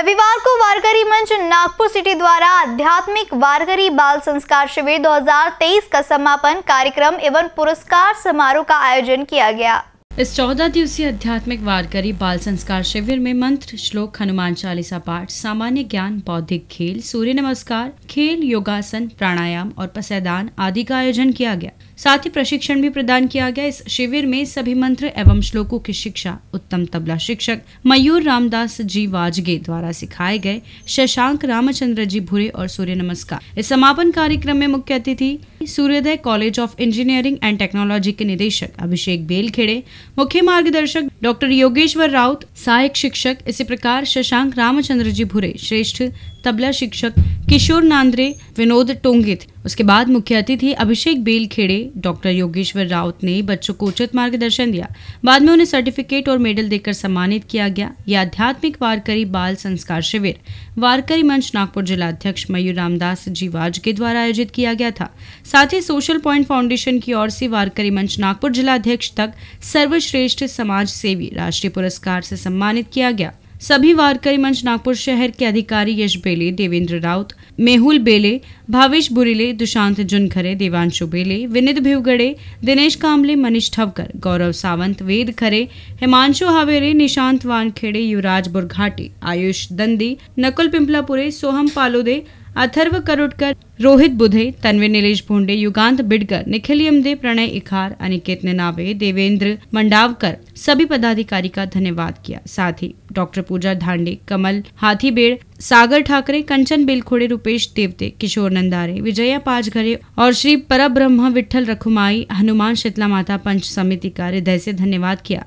रविवार को वारकरी मंच नागपुर सिटी द्वारा आध्यात्मिक वारकरी बाल संस्कार शिविर 2023 का समापन कार्यक्रम एवं पुरस्कार समारोह का आयोजन किया गया इस चौदह दिवसीय आध्यात्मिक वारकरी बाल संस्कार शिविर में मंत्र श्लोक हनुमान चालीसा पाठ सामान्य ज्ञान बौद्धिक खेल सूर्य नमस्कार खेल योगासन प्राणायाम और पसैदान आदि का आयोजन किया गया साथ ही प्रशिक्षण भी प्रदान किया गया इस शिविर में सभी मंत्र एवं श्लोकों की शिक्षा उत्तम तबला शिक्षक मयूर रामदास जी वाजगे द्वारा सिखाए गए शशांक रामचंद्र जी भूरे और सूर्य नमस्कार इस समापन कार्यक्रम में मुख्य अतिथि Suryodaya college of engineering and technology के निदेशक अभिषेक बेलखेड़े मुख्य मार्गदर्शक डॉक्टर योगेश्वर राउत सहायक शिक्षक इसी प्रकार शशांक रामचंद्र जी भुरे श्रेष्ठ तबला शिक्षक किशोर नांद्रे विनोद टोंगित उसके बाद मुख्य अतिथि अभिषेक बेलखेड़े डॉक्टर योगेश्वर राउत ने बच्चों को उचित मार्गदर्शन दिया बाद में उन्हें सर्टिफिकेट और मेडल देकर सम्मानित किया गया यह आध्यात्मिक वारकरी बाल संस्कार शिविर वारकरी मंच नागपुर जिला अध्यक्ष मयूर रामदास जीवाज के द्वारा आयोजित किया गया था साथ ही सोशल पॉइंट फाउंडेशन की ओर से वारकरी मंच नागपुर जिला अध्यक्ष तक सर्वश्रेष्ठ समाज सेवी राष्ट्रीय पुरस्कार से सम्मानित किया गया सभी वारकरी मंच नागपुर शहर के अधिकारी यश बेले देवेंद्र राउत मेहुल बेले भावेश बुरिले दुशांत जुनखरे देवांशु बेले विनित भिवगड़े दिनेश कामले मनीष ठवकर गौरव सावंत वेद खरे हिमांशु हावेरे निशांत वानखेड़े युवराज बुरघाटी आयुष दंदी नकुल पिंपलापुरे सोहम पालोदे अथर्व करोटकर रोहित बुधे तन्वे निलेश भोंडे युगांत बिडकर निखिल यमदे प्रणय इखार अनिकेत नेनावे देवेंद्र मंडावकर सभी पदाधिकारी का धन्यवाद किया साथ ही डॉक्टर पूजा धांडे कमल हाथीबेड़ सागर ठाकरे कंचन बेलखोड़े रूपेश देवते किशोर नंदारे विजया पाचघरे और श्री पर ब्रह्म विठल रखुमाई हनुमान शीतला माता पंच समिति का हृदय से धन्यवाद किया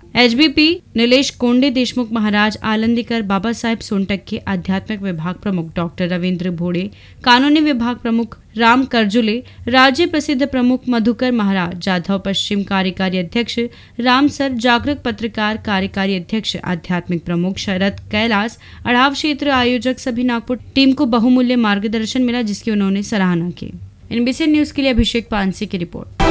पी नीलेष कोंडे देशमुख महाराज आलंदीकर बाबा साहेब सोनटक के आध्यात्मिक विभाग प्रमुख डॉक्टर रविन्द्र भोड़े कानूनी विभाग प्रमुख प्रमुख राम करजुले राज्य प्रसिद्ध प्रमुख मधुकर महाराज जाधव पश्चिम कार्यकारी अध्यक्ष राम सर जागरूक पत्रकार कार्यकारी अध्यक्ष आध्यात्मिक प्रमुख शरद कैलाश अड़ाव क्षेत्र आयोजक सभी नागपुर टीम को बहुमूल्य मार्गदर्शन मिला जिसकी उन्होंने सराहना की एनबीसी न्यूज के लिए अभिषेक पानसी की रिपोर्ट